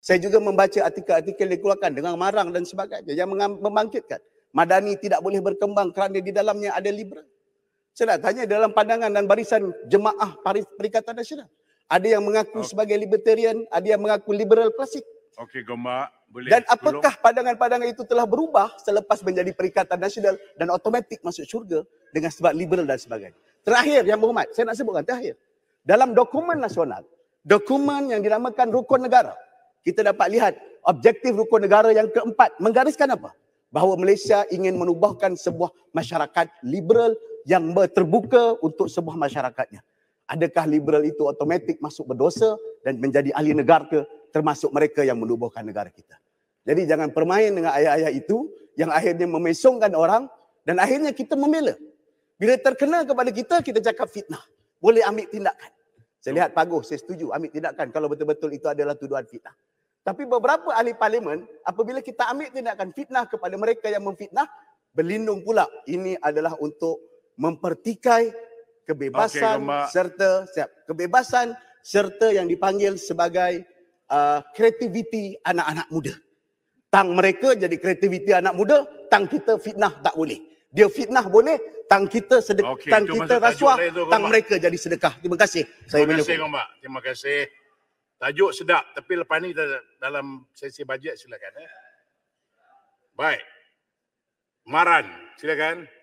Saya juga membaca artikel-artikel yang dikeluarkan dengan marang dan sebagainya yang membangkitkan. Madani tidak boleh berkembang kerana di dalamnya ada liberal. Saya nak tanya dalam pandangan dan barisan jemaah Perikatan Nasional. Ada yang mengaku okay. sebagai libertarian, ada yang mengaku liberal klasik. Okey, gemak. Boleh. Dan apakah pandangan-pandangan itu telah berubah selepas menjadi Perikatan Nasional dan otomatik masuk syurga dengan sebab liberal dan sebagainya. Terakhir, Yang Berhormat. Saya nak sebutkan terakhir. Dalam dokumen nasional, dokumen yang dinamakan Rukun Negara, kita dapat lihat objektif rukun negara yang keempat menggariskan apa? Bahawa Malaysia ingin menubuhkan sebuah masyarakat liberal yang terbuka untuk sebuah masyarakatnya. Adakah liberal itu otomatik masuk berdosa dan menjadi ahli negara ke termasuk mereka yang menubuhkan negara kita? Jadi jangan permain dengan ayat-ayat itu yang akhirnya memesongkan orang dan akhirnya kita membela. Bila terkena kepada kita, kita cakap fitnah. Boleh ambil tindakan. Saya lihat Pak saya setuju ambil tindakan kalau betul-betul itu adalah tuduhan fitnah. Tapi beberapa ahli parlimen, apabila kita ambil tindakan fitnah kepada mereka yang memfitnah, berlindung pula. Ini adalah untuk mempertikai kebebasan okay, serta siap, kebebasan serta yang dipanggil sebagai uh, kreativiti anak-anak muda. Tang mereka jadi kreativiti anak muda, tang kita fitnah tak boleh. Dia fitnah boleh, tang kita sedekah, okay, tang kita rasuah, tang mereka jadi sedekah. Terima kasih. Terima Saya kasih, Terima kasih. Tajuk sedap. Tapi lepas ni dalam sesi bajet silakan. Eh. Baik. Maran, silakan. Silakan.